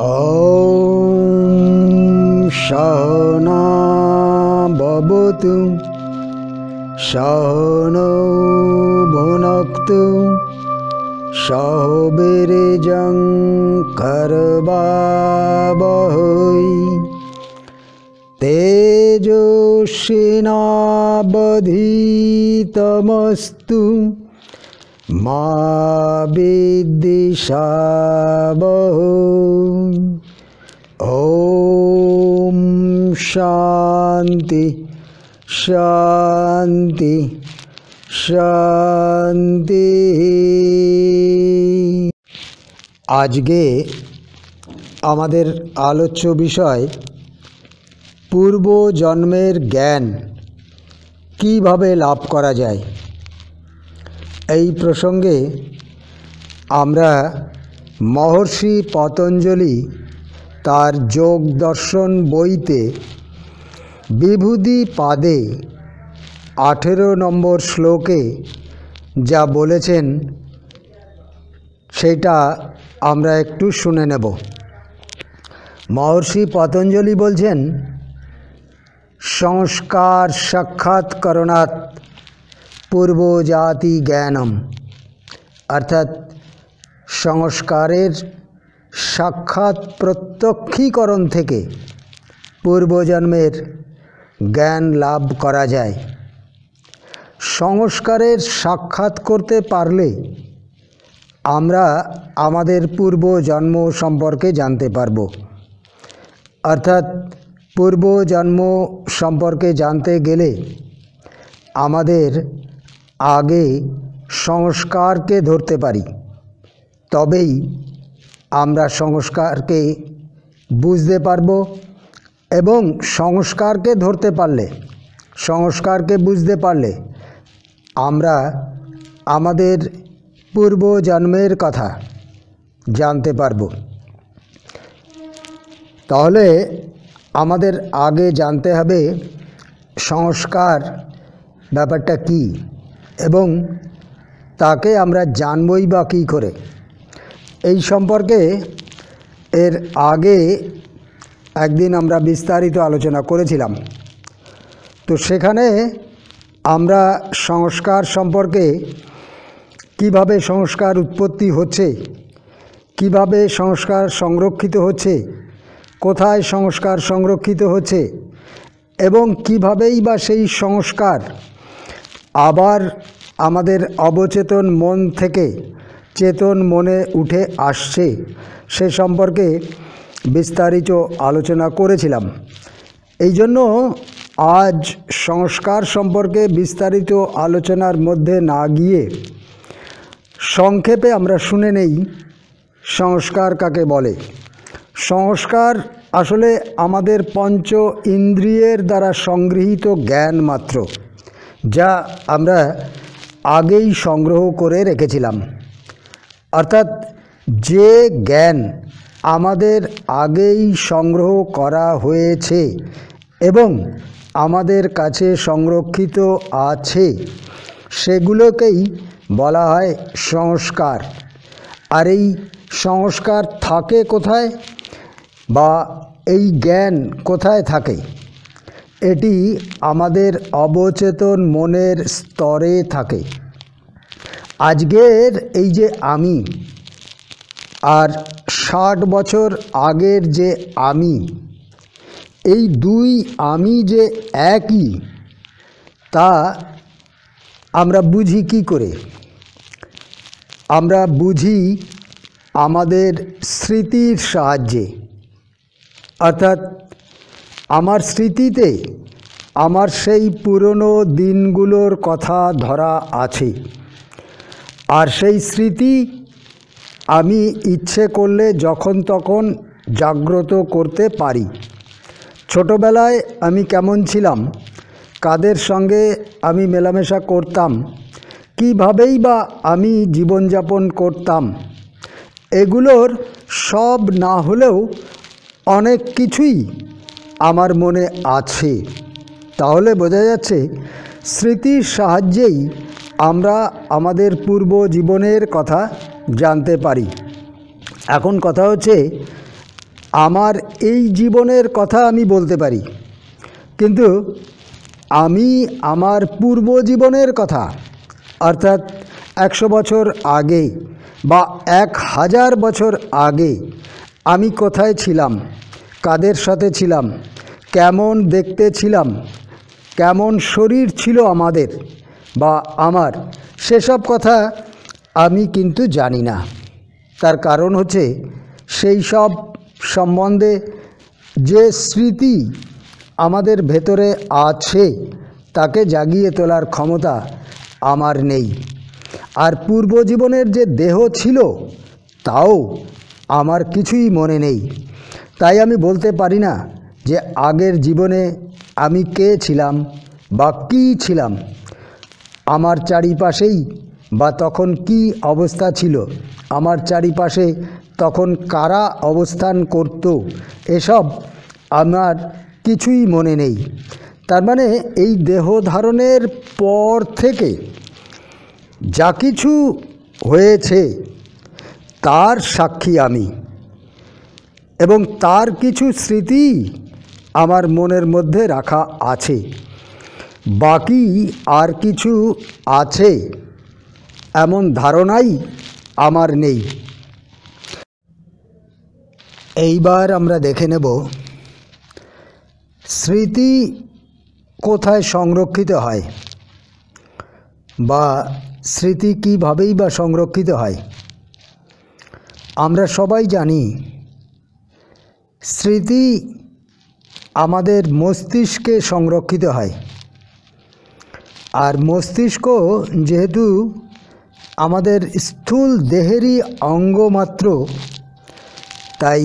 ॐ शना भवतु शनो भुनक्तु सहबीर्जं करवावहै तेजस्विनावधीतमस्तु মা বিদ্বিষাবহ ওম শান্তি শান্তি শান্তি আজকে আমাদের আলোচ্য বিষয় পূর্ব জন্মের জ্ঞান কিভাবে লাভ করা যায় এই প্রসঙ্গে আমরা মহর্ষি পতঞ্জলি তার যোগ দর্শন বইতে বিভূতি পাদে আঠেরো নম্বর শ্লোকে যা বলেছেন সেটা আমরা একটু শুনে নেব মহর্ষি পতঞ্জলি বলছেন সংস্কার সাক্ষাৎকরণাত পূর্বজাতি জ্ঞানম অর্থাৎ সংস্কারের সাক্ষাৎ প্রত্যক্ষীকরণ থেকে পূর্বজন্মের জ্ঞান লাভ করা যায় সংস্কারের সাক্ষাৎ করতে পারলে আমরা আমাদের পূর্বজন্ম সম্পর্কে জানতে পারব অর্থাৎ পূর্বজন্ম সম্পর্কে জানতে গেলে আমাদের আগে সংস্কারকে ধরতে পারি তবেই আমরা সংস্কারকে বুঝতে পারব এবং সংস্কারকে ধরতে পারলে সংস্কারকে বুঝতে পারলে আমরা আমাদের পূর্ব জন্মের কথা জানতে পারব তাহলে আমাদের আগে জানতে হবে সংস্কার ব্যাপারটা কী এবং তাকে আমরা জানবই বা কী করে এই সম্পর্কে এর আগে একদিন আমরা বিস্তারিত আলোচনা করেছিলাম তো সেখানে আমরা সংস্কার সম্পর্কে কিভাবে সংস্কার উৎপত্তি হচ্ছে কিভাবে সংস্কার সংরক্ষিত হচ্ছে কোথায় সংস্কার সংরক্ষিত হচ্ছে এবং কিভাবেই বা সেই সংস্কার আবার আমাদের অবচেতন মন থেকে চেতন মনে উঠে আসছে সে সম্পর্কে বিস্তারিত আলোচনা করেছিলাম এই জন্য আজ সংস্কার সম্পর্কে বিস্তারিত আলোচনার মধ্যে না গিয়ে সংক্ষেপে আমরা শুনে নেই সংস্কার কাকে বলে সংস্কার আসলে আমাদের পঞ্চ ইন্দ্রিয়ের দ্বারা সংগৃহীত জ্ঞান মাত্র যা আমরা আগেই সংগ্রহ করে রেখেছিলাম অর্থাৎ যে জ্ঞান আমাদের আগেই সংগ্রহ করা হয়েছে এবং আমাদের কাছে সংরক্ষিত আছে সেগুলোকেই বলা হয় সংস্কার আর এই সংস্কার থাকে কোথায় বা এই জ্ঞান কোথায় থাকে এটি আমাদের অবচেতন মনের স্তরে থাকে আজকের এই যে আমি আর ষাট বছর আগের যে আমি এই দুই আমি যে একই তা আমরা বুঝি কি করে আমরা বুঝি আমাদের স্মৃতির সাহায্যে অর্থাৎ আমার স্মৃতিতে আমার সেই পুরনো দিনগুলোর কথা ধরা আছে আর সেই স্মৃতি আমি ইচ্ছে করলে যখন তখন জাগ্রত করতে পারি ছোটবেলায় আমি কেমন ছিলাম কাদের সঙ্গে আমি মেলামেশা করতাম কীভাবেই বা আমি জীবনযাপন করতাম এগুলোর সব না হলেও অনেক কিছুই আমার মনে আছে তাহলে বোঝা যাচ্ছে স্মৃতির সাহায্যেই আমরা আমাদের পূর্ব জীবনের কথা জানতে পারি এখন কথা হচ্ছে আমার এই জীবনের কথা আমি বলতে পারি কিন্তু আমি আমার পূর্ব জীবনের কথা অর্থাৎ একশো বছর আগে বা এক হাজার বছর আগে আমি কোথায় ছিলাম কাদের সাথে ছিলাম কেমন দেখতে ছিলাম কেমন শরীর ছিল আমাদের বা আমার সেসব কথা আমি কিন্তু জানি না তার কারণ হচ্ছে সেই সব সম্বন্ধে যে স্মৃতি আমাদের ভেতরে আছে তাকে জাগিয়ে তোলার ক্ষমতা আমার নেই আর পূর্ব জীবনের যে দেহ ছিল তাও আমার কিছুই মনে নেই তাই আমি বলতে পারি না যে আগের জীবনে আমি কে ছিলাম বা কী ছিলাম আমার চারিপাশেই বা তখন কি অবস্থা ছিল আমার চারিপাশে তখন কারা অবস্থান করত এসব আমার কিছুই মনে নেই তার মানে এই দেহ ধারণের পর থেকে যা কিছু হয়েছে তার সাক্ষী আমি এবং তার কিছু স্মৃতি আমার মনের মধ্যে রাখা আছে বাকি আর কিছু আছে এমন ধারণাই আমার নেই এইবার আমরা দেখে নেব স্মৃতি কোথায় সংরক্ষিত হয় বা স্মৃতি কীভাবেই বা সংরক্ষিত হয় আমরা সবাই জানি স্মৃতি আমাদের মস্তিষ্কে সংরক্ষিত হয় আর মস্তিষ্ক যেহেতু আমাদের স্থূল দেহেরই অঙ্গ মাত্র তাই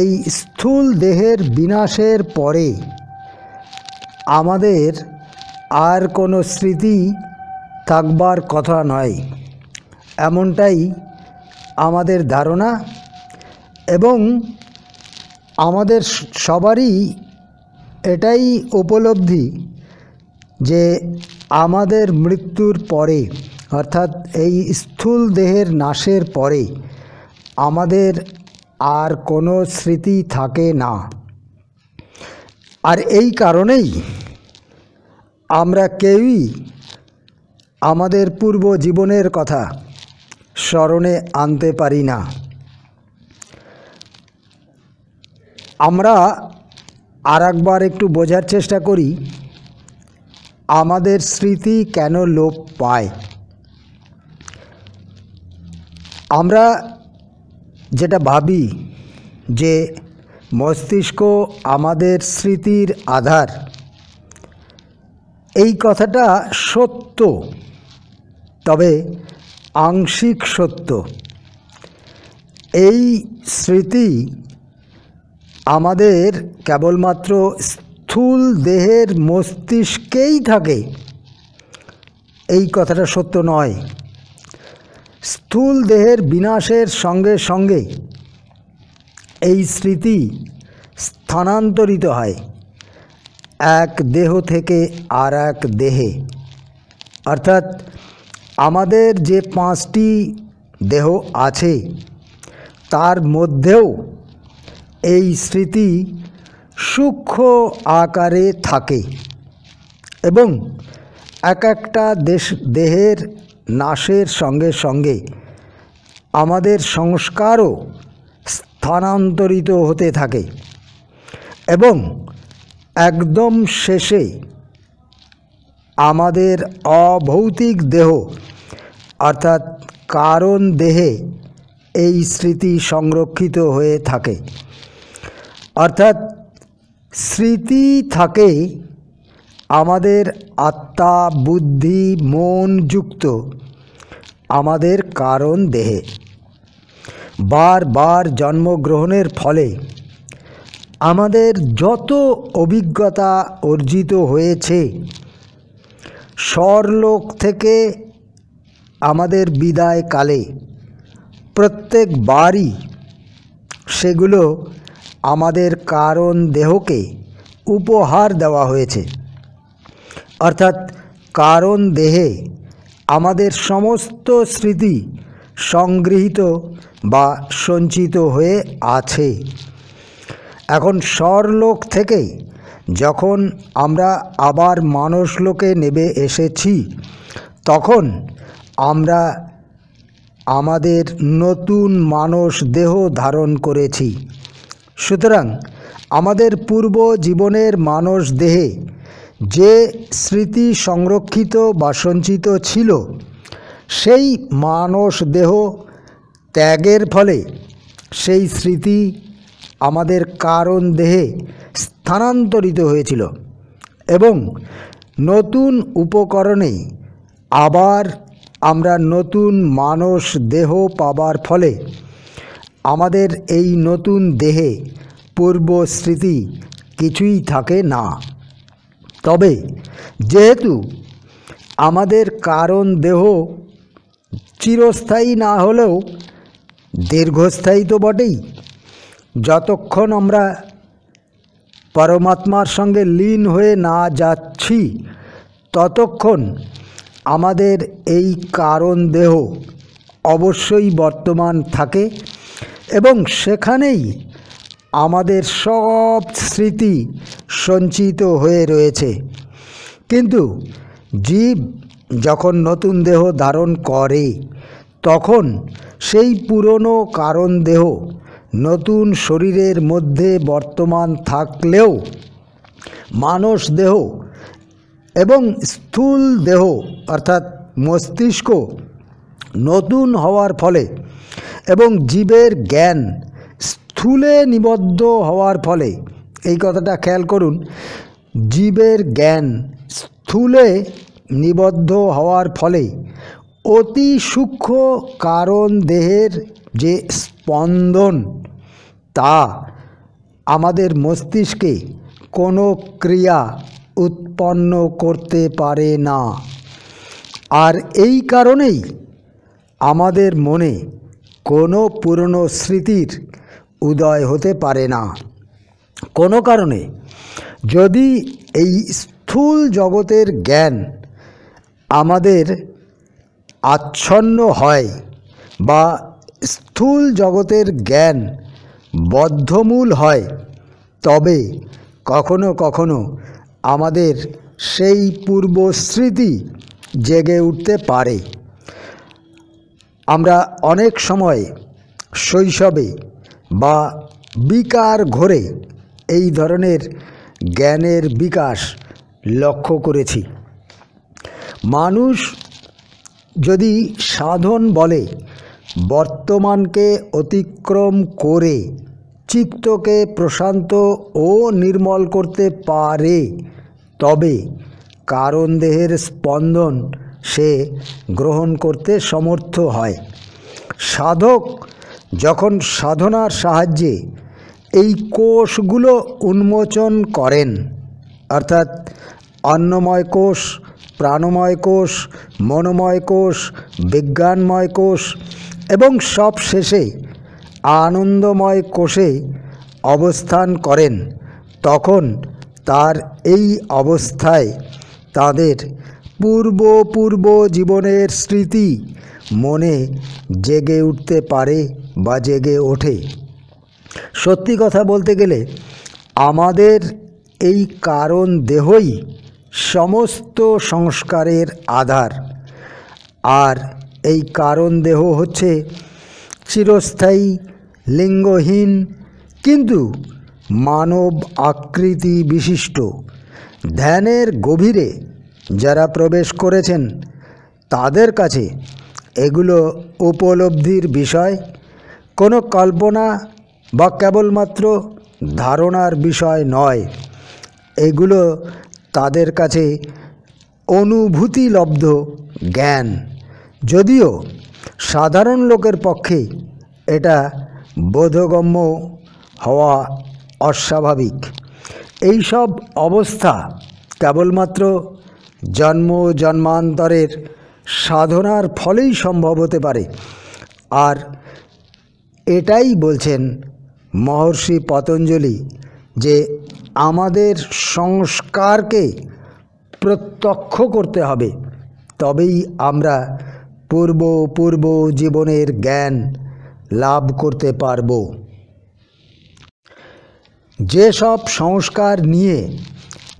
এই স্থূল দেহের বিনাশের পরে আমাদের আর কোনো স্মৃতি থাকবার কথা নয় এমনটাই আমাদের ধারণা এবং আমাদের সবারই এটাই উপলব্ধি যে আমাদের মৃত্যুর পরে অর্থাৎ এই স্থূল দেহের নাশের পরে আমাদের আর কোনো স্মৃতি থাকে না আর এই কারণেই আমরা কেউই আমাদের পূর্ব জীবনের কথা স্মরণে আনতে পারি না আমরা আর একবার একটু বোঝার চেষ্টা করি আমাদের স্মৃতি কেন লোপ পায় আমরা যেটা ভাবি যে মস্তিষ্ক আমাদের স্মৃতির আধার এই কথাটা সত্য তবে আংশিক সত্য এই স্মৃতি আমাদের কেবলমাত্র স্থূল দেহের মস্তিষ্কেই থাকে এই কথাটা সত্য নয় স্থূল দেহের বিনাশের সঙ্গে সঙ্গে এই স্মৃতি স্থানান্তরিত হয় এক দেহ থেকে আর এক দেহে অর্থাৎ আমাদের যে পাঁচটি দেহ আছে তার মধ্যেও এই স্মৃতি সূক্ষ্ম আকারে থাকে এবং এক একটা দেশ দেহের নাশের সঙ্গে সঙ্গে আমাদের সংস্কারও স্থানান্তরিত হতে থাকে এবং একদম শেষে আমাদের অভৌতিক দেহ অর্থাৎ কারণ দেহে এই স্মৃতি সংরক্ষিত হয়ে থাকে অর্থাৎ স্মৃতি থাকে আমাদের আত্মা বুদ্ধি মন যুক্ত আমাদের কারণ দেহে বারবার জন্মগ্রহণের ফলে আমাদের যত অভিজ্ঞতা অর্জিত হয়েছে স্বরলোক থেকে আমাদের বিদায়কালে প্রত্যেকবারই সেগুলো আমাদের কারণ দেহকে উপহার দেওয়া হয়েছে অর্থাৎ কারণ দেহে আমাদের সমস্ত স্মৃতি সংগৃহীত বা সঞ্চিত হয়ে আছে এখন স্বরলোক থেকে যখন আমরা আবার মানসলোকে নেবে এসেছি তখন আমরা আমাদের নতুন মানুষ দেহ ধারণ করেছি সুতরাং আমাদের পূর্ব জীবনের মানস দেহে যে স্মৃতি সংরক্ষিত বা সঞ্চিত ছিল সেই মানস দেহ ত্যাগের ফলে সেই স্মৃতি আমাদের কারণ দেহে স্থানান্তরিত হয়েছিল এবং নতুন উপকরণে আবার আমরা নতুন মানস দেহ পাবার ফলে আমাদের এই নতুন দেহে পূর্ব স্মৃতি কিছুই থাকে না তবে যেহেতু আমাদের কারণ দেহ চিরস্থায়ী না হলেও দীর্ঘস্থায়ী তো বটেই যতক্ষণ আমরা পরমাত্মার সঙ্গে লীন হয়ে না যাচ্ছি ততক্ষণ আমাদের এই কারণ দেহ অবশ্যই বর্তমান থাকে এবং সেখানেই আমাদের সব স্মৃতি সঞ্চিত হয়ে রয়েছে কিন্তু জীব যখন নতুন দেহ ধারণ করে তখন সেই পুরনো কারণ দেহ নতুন শরীরের মধ্যে বর্তমান থাকলেও মানস দেহ এবং স্থূল দেহ অর্থাৎ মস্তিষ্ক নতুন হওয়ার ফলে এবং জীবের জ্ঞান স্থূলে নিবদ্ধ হওয়ার ফলে এই কথাটা খেয়াল করুন জীবের জ্ঞান স্থূলে নিবদ্ধ হওয়ার ফলে অতি সূক্ষ্ম কারণ দেহের যে স্পন্দন তা আমাদের মস্তিষ্কে কোনো ক্রিয়া উৎপন্ন করতে পারে না আর এই কারণেই আমাদের মনে কোনো পুরনো স্মৃতির উদয় হতে পারে না কোনো কারণে যদি এই স্থূল জগতের জ্ঞান আমাদের আচ্ছন্ন হয় বা স্থূল জগতের জ্ঞান বদ্ধমূল হয় তবে কখনো কখনো আমাদের সেই পূর্ব স্মৃতি জেগে উঠতে পারে আমরা অনেক সময় শৈশবে বা বিকার ঘোরে এই ধরনের জ্ঞানের বিকাশ লক্ষ্য করেছি মানুষ যদি সাধন বলে বর্তমানকে অতিক্রম করে চিত্তকে প্রশান্ত ও নির্মল করতে পারে তবে কারণ দেহের স্পন্দন সে গ্রহণ করতে সমর্থ হয় সাধক যখন সাধনার সাহায্যে এই কোষগুলো উন্মোচন করেন অর্থাৎ অন্নময় কোষ প্রাণময় কোষ মনোময় কোষ বিজ্ঞানময় কোষ এবং সব শেষে আনন্দময় কোষে অবস্থান করেন তখন তার এই অবস্থায় তাদের পূর্ব পূর্ব জীবনের স্মৃতি মনে জেগে উঠতে পারে বা জেগে ওঠে সত্যি কথা বলতে গেলে আমাদের এই কারণ দেহই সমস্ত সংস্কারের আধার আর এই কারণ দেহ হচ্ছে চিরস্থায়ী লিঙ্গহীন কিন্তু মানব আকৃতি বিশিষ্ট ধ্যানের গভীরে যারা প্রবেশ করেছেন তাদের কাছে এগুলো উপলব্ধির বিষয় কোনো কল্পনা বা কেবলমাত্র ধারণার বিষয় নয় এগুলো তাদের কাছে অনুভূতিলব্ধ জ্ঞান যদিও সাধারণ লোকের পক্ষে এটা বোধগম্য হওয়া অস্বাভাবিক এইসব অবস্থা কেবলমাত্র জন্ম জন্মান্তরের সাধনার ফলেই সম্ভব হতে পারে আর এটাই বলছেন মহর্ষি পতঞ্জলি যে আমাদের সংস্কারকে প্রত্যক্ষ করতে হবে তবেই আমরা পূর্ব পূর্ব জীবনের জ্ঞান লাভ করতে পারব যেসব সংস্কার নিয়ে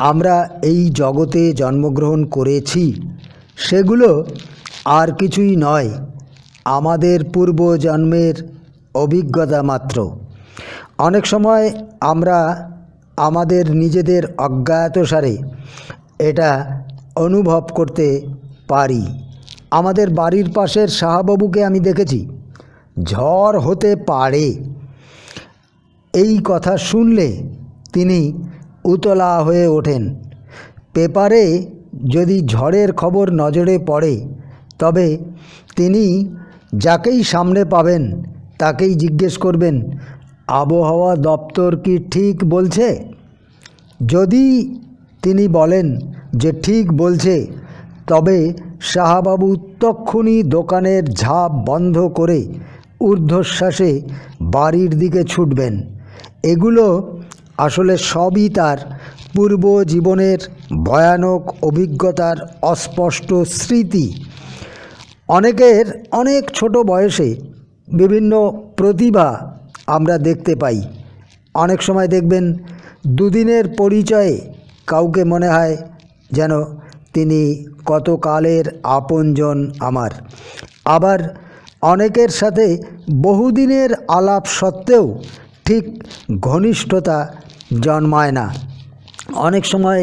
আমরা এই জগতে জন্মগ্রহণ করেছি সেগুলো আর কিছুই নয় আমাদের পূর্ব জন্মের অভিজ্ঞতা মাত্র অনেক সময় আমরা আমাদের নিজেদের অজ্ঞাতসারে এটা অনুভব করতে পারি আমাদের বাড়ির পাশের শাহবাবুকে আমি দেখেছি ঝড় হতে পারে এই কথা শুনলে তিনি উতলা হয়ে ওঠেন পেপারে যদি ঝড়ের খবর নজরে পড়ে তবে তিনি যাকেই সামনে পাবেন তাকেই জিজ্ঞেস করবেন আবহাওয়া দপ্তর কি ঠিক বলছে যদি তিনি বলেন যে ঠিক বলছে তবে শাহবাবু তক্ষুনি দোকানের ঝাঁপ বন্ধ করে ঊর্ধ্বশ্বাসে বাড়ির দিকে ছুটবেন এগুলো আসলে সবই তার পূর্ব জীবনের ভয়ানক অভিজ্ঞতার অস্পষ্ট স্মৃতি অনেকের অনেক ছোট বয়সে বিভিন্ন প্রতিভা আমরা দেখতে পাই অনেক সময় দেখবেন দুদিনের পরিচয়ে কাউকে মনে হয় যেন তিনি কতকালের আপনজন আমার আবার অনেকের সাথে বহুদিনের আলাপ সত্ত্বেও ঠিক ঘনিষ্ঠতা জন্মায় না অনেক সময়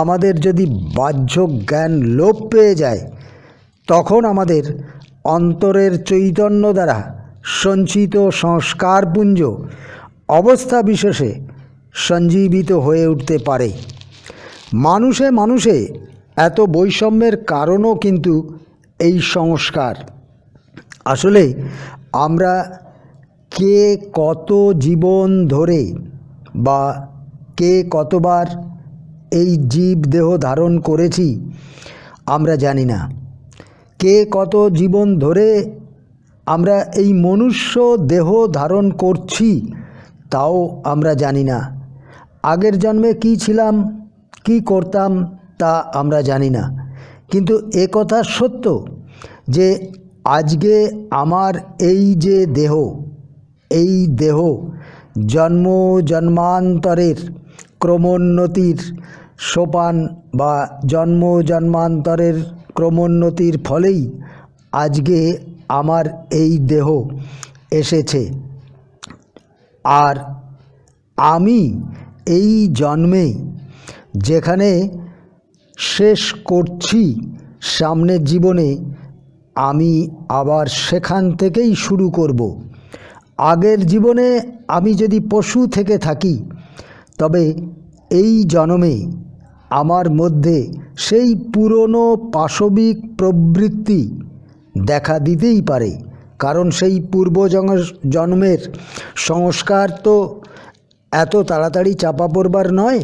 আমাদের যদি বাহ্য জ্ঞান লোপ পেয়ে যায় তখন আমাদের অন্তরের চৈতন্য দ্বারা সঞ্চিত সংস্কারপুঞ্জ অবস্থা বিশেষে সঞ্জীবিত হয়ে উঠতে পারে মানুষে মানুষে এত বৈষম্যের কারণও কিন্তু এই সংস্কার আসলে আমরা কে কত জীবন ধরে বা কে কতবার এই জীব দেহ ধারণ করেছি আমরা জানি না কে কত জীবন ধরে আমরা এই মনুষ্য দেহ ধারণ করছি তাও আমরা জানি না আগের জন্মে কি ছিলাম কি করতাম তা আমরা জানি না কিন্তু এ কথা সত্য যে আজকে আমার এই যে দেহ এই দেহ জন্ম জন্মান্তরের ক্রমোন্নতির সোপান বা জন্ম জন্মান্তরের ক্রমোন্নতির ফলেই আজকে আমার এই দেহ এসেছে আর আমি এই জন্মে যেখানে শেষ করছি সামনের জীবনে আমি আবার সেখান থেকেই শুরু করব আগের জীবনে আমি যদি পশু থেকে থাকি তবে এই জনমে আমার মধ্যে সেই পুরনো পাশবিক প্রবৃত্তি দেখা দিতেই পারে কারণ সেই পূর্ব জন্মের সংস্কার তো এত তাড়াতাড়ি চাপা পড়বার নয়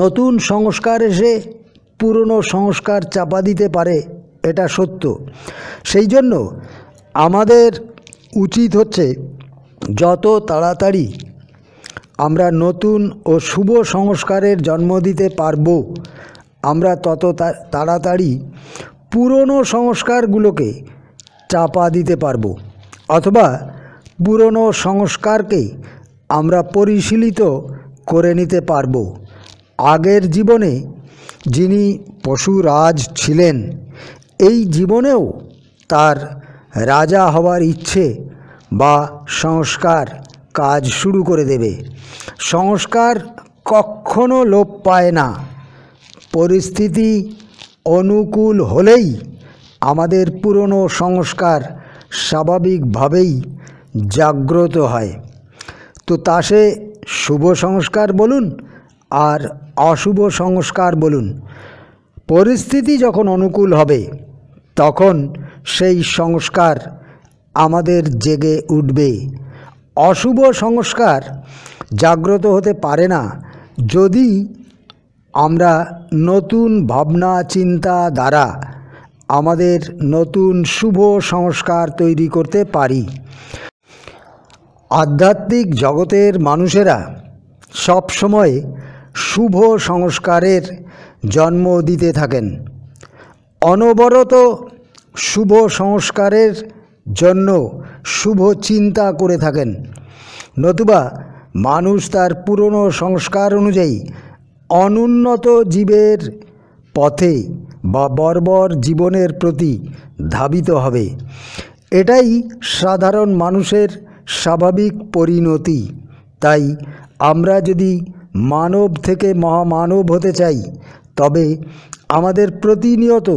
নতুন সংস্কার এসে পুরনো সংস্কার চাপা দিতে পারে এটা সত্য সেই জন্য আমাদের উচিত হচ্ছে যত তাড়াতাড়ি আমরা নতুন ও শুভ সংস্কারের জন্ম দিতে পারব আমরা তত তাড়াতাড়ি পুরনো সংস্কারগুলোকে চাপা দিতে পারব অথবা পুরনো সংস্কারকে আমরা পরিশীলিত করে নিতে পারব আগের জীবনে যিনি পশুরাজ ছিলেন এই জীবনেও তার রাজা হওয়ার ইচ্ছে বা সংস্কার কাজ শুরু করে দেবে সংস্কার কখনো লোপ পায় না পরিস্থিতি অনুকূল হলেই আমাদের পুরনো সংস্কার স্বাভাবিকভাবেই জাগ্রত হয় তো তা সে শুভ সংস্কার বলুন আর অশুভ সংস্কার বলুন পরিস্থিতি যখন অনুকূল হবে তখন সেই সংস্কার আমাদের জেগে উঠবে অশুভ সংস্কার জাগ্রত হতে পারে না যদি আমরা নতুন ভাবনা চিন্তা দ্বারা আমাদের নতুন শুভ সংস্কার তৈরি করতে পারি আধ্যাত্মিক জগতের মানুষেরা সব সময় শুভ সংস্কারের জন্ম দিতে থাকেন অনবরত শুভ সংস্কারের জন্য শুভ চিন্তা করে থাকেন নতুবা মানুষ তার পুরনো সংস্কার অনুযায়ী অনুন্নত জীবের পথে বা বর্বর জীবনের প্রতি ধাবিত হবে এটাই সাধারণ মানুষের স্বাভাবিক পরিণতি তাই আমরা যদি মানব থেকে মহামানব হতে চাই তবে আমাদের প্রতিনিয়ত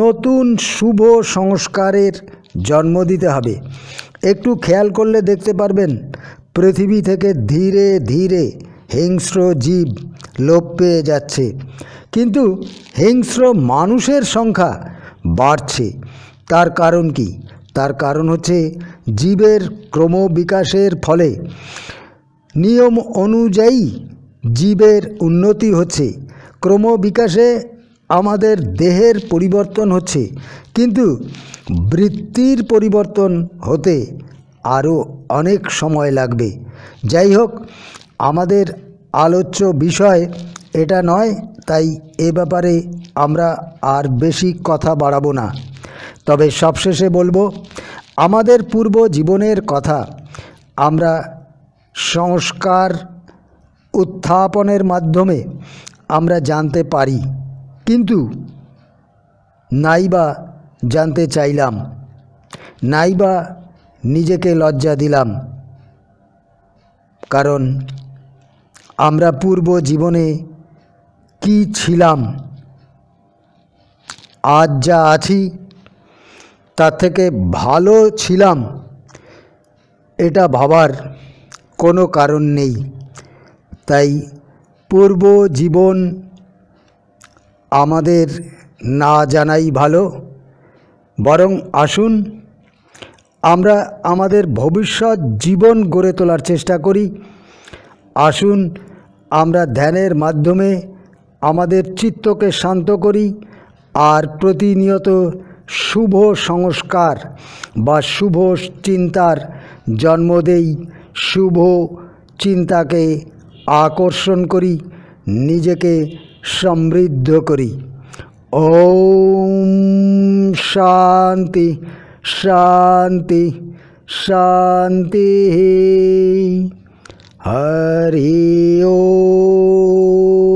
নতুন শুভ সংস্কারের জন্ম দিতে হবে একটু খেয়াল করলে দেখতে পারবেন পৃথিবী থেকে ধীরে ধীরে হিংস্র জীব লোপ পেয়ে যাচ্ছে কিন্তু হিংস্র মানুষের সংখ্যা বাড়ছে তার কারণ কি তার কারণ হচ্ছে জীবের ক্রমবিকাশের ফলে নিয়ম অনুযায়ী জীবের উন্নতি হচ্ছে ক্রমবিকাশে আমাদের দেহের পরিবর্তন হচ্ছে কিন্তু বৃত্তির পরিবর্তন হতে আরও অনেক সময় লাগবে যাই হোক আমাদের আলোচ্য বিষয় এটা নয় তাই এ ব্যাপারে আমরা আর বেশি কথা বাড়াবো না তবে সবশেষে বলবো আমাদের পূর্ব জীবনের কথা আমরা সংস্কার উত্থাপনের মাধ্যমে আমরা জানতে পারি কিন্তু নাইবা জানতে চাইলাম নাইবা নিজেকে লজ্জা দিলাম কারণ আমরা পূর্ব জীবনে কি ছিলাম আজ যা আছি তার থেকে ভালো ছিলাম এটা ভাবার কোনো কারণ নেই তাই পূর্ব জীবন আমাদের না জানাই ভালো বরং আসুন আমরা আমাদের ভবিষ্যৎ জীবন গড়ে তোলার চেষ্টা করি আসুন আমরা ধ্যানের মাধ্যমে আমাদের চিত্তকে শান্ত করি আর প্রতিনিয়ত শুভ সংস্কার বা শুভ চিন্তার জন্ম দেই শুভ চিন্তাকে আকর্ষণ করি নিজেকে समृद्ध करी ओम शांति शांति शांति हरि ओम